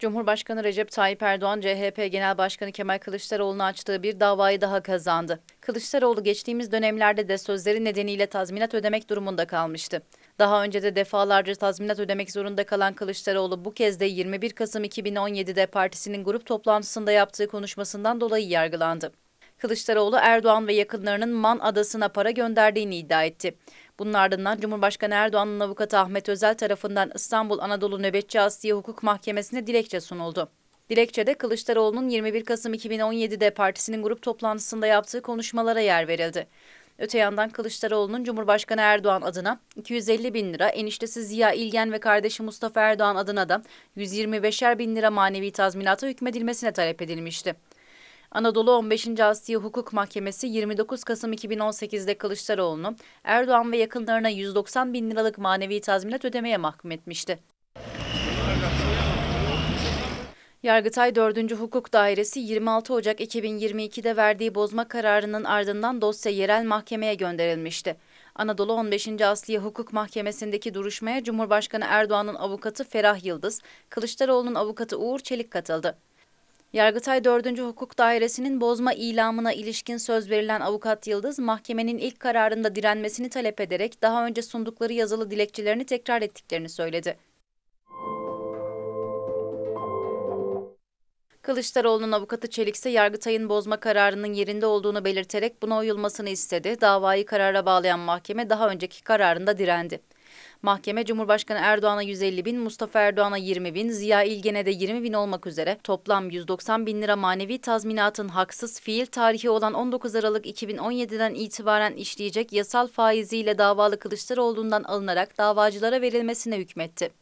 Cumhurbaşkanı Recep Tayyip Erdoğan, CHP Genel Başkanı Kemal Kılıçdaroğlu'na açtığı bir davayı daha kazandı. Kılıçdaroğlu geçtiğimiz dönemlerde de sözleri nedeniyle tazminat ödemek durumunda kalmıştı. Daha önce de defalarca tazminat ödemek zorunda kalan Kılıçdaroğlu bu kez de 21 Kasım 2017'de partisinin grup toplantısında yaptığı konuşmasından dolayı yargılandı. Kılıçdaroğlu Erdoğan ve yakınlarının Man Adası'na para gönderdiğini iddia etti. Bunun ardından Cumhurbaşkanı Erdoğan'ın avukatı Ahmet Özel tarafından İstanbul Anadolu Nöbetçi Asliye Hukuk Mahkemesi'ne dilekçe sunuldu. Dilekçede Kılıçdaroğlu'nun 21 Kasım 2017'de partisinin grup toplantısında yaptığı konuşmalara yer verildi. Öte yandan Kılıçdaroğlu'nun Cumhurbaşkanı Erdoğan adına 250 bin lira, eniştesi Ziya İlgen ve kardeşi Mustafa Erdoğan adına da 125'er bin lira manevi tazminata hükmedilmesine talep edilmişti. Anadolu 15. Asya Hukuk Mahkemesi 29 Kasım 2018'de Kılıçdaroğlu'nu Erdoğan ve yakınlarına 190 bin liralık manevi tazminat ödemeye mahkum etmişti. Yargıtay 4. Hukuk Dairesi 26 Ocak 2022'de verdiği bozma kararının ardından dosya yerel mahkemeye gönderilmişti. Anadolu 15. Asliye Hukuk Mahkemesi'ndeki duruşmaya Cumhurbaşkanı Erdoğan'ın avukatı Ferah Yıldız, Kılıçdaroğlu'nun avukatı Uğur Çelik katıldı. Yargıtay 4. Hukuk Dairesi'nin bozma ilamına ilişkin söz verilen avukat Yıldız, mahkemenin ilk kararında direnmesini talep ederek daha önce sundukları yazılı dilekçelerini tekrar ettiklerini söyledi. Kılıçdaroğlu'nun avukatı Çelik ise Yargıtay'ın bozma kararının yerinde olduğunu belirterek buna uyulmasını istedi. Davayı karara bağlayan mahkeme daha önceki kararında direndi. Mahkeme Cumhurbaşkanı Erdoğan'a 150 bin, Mustafa Erdoğan'a 20 bin, Ziya İlgen'e de 20 bin olmak üzere toplam 190 bin lira manevi tazminatın haksız fiil tarihi olan 19 Aralık 2017'den itibaren işleyecek yasal faiziyle davalı Kılıçdaroğlu'ndan alınarak davacılara verilmesine hükmetti.